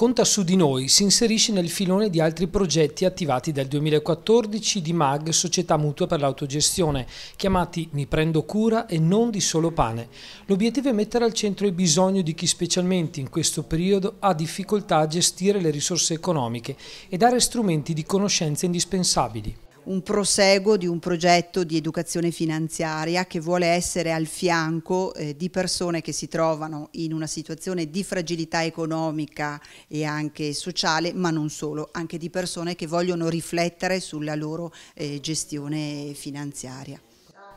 Conta su di noi si inserisce nel filone di altri progetti attivati dal 2014 di MAG, Società Mutua per l'Autogestione, chiamati Mi prendo cura e non di solo pane. L'obiettivo è mettere al centro il bisogno di chi specialmente in questo periodo ha difficoltà a gestire le risorse economiche e dare strumenti di conoscenza indispensabili un proseguo di un progetto di educazione finanziaria che vuole essere al fianco eh, di persone che si trovano in una situazione di fragilità economica e anche sociale, ma non solo, anche di persone che vogliono riflettere sulla loro eh, gestione finanziaria.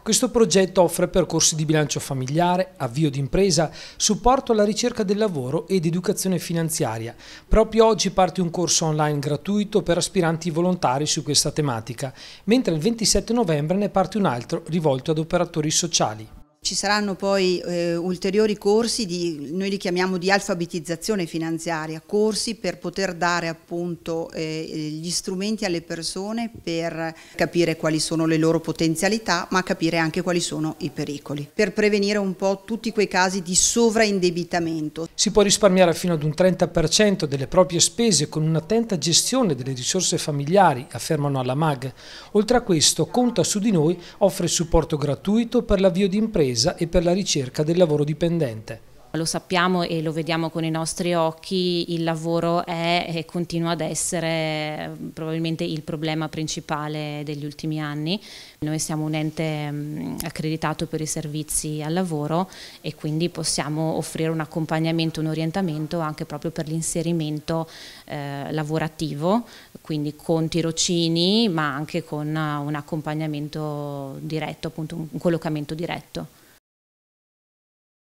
Questo progetto offre percorsi di bilancio familiare, avvio d'impresa, supporto alla ricerca del lavoro ed educazione finanziaria. Proprio oggi parte un corso online gratuito per aspiranti volontari su questa tematica, mentre il 27 novembre ne parte un altro rivolto ad operatori sociali. Ci saranno poi eh, ulteriori corsi, di, noi li chiamiamo di alfabetizzazione finanziaria, corsi per poter dare appunto eh, gli strumenti alle persone per capire quali sono le loro potenzialità ma capire anche quali sono i pericoli, per prevenire un po' tutti quei casi di sovraindebitamento. Si può risparmiare fino ad un 30% delle proprie spese con un'attenta gestione delle risorse familiari, affermano alla MAG. Oltre a questo, Conta su di noi offre supporto gratuito per l'avvio di imprese impresa e per la ricerca del lavoro dipendente. Lo sappiamo e lo vediamo con i nostri occhi, il lavoro è e continua ad essere mm, probabilmente il problema principale degli ultimi anni. Noi siamo un ente mm, accreditato per i servizi al lavoro e quindi possiamo offrire un accompagnamento, un orientamento anche proprio per l'inserimento eh, lavorativo, quindi con tirocini ma anche con uh, un accompagnamento diretto, appunto un collocamento diretto.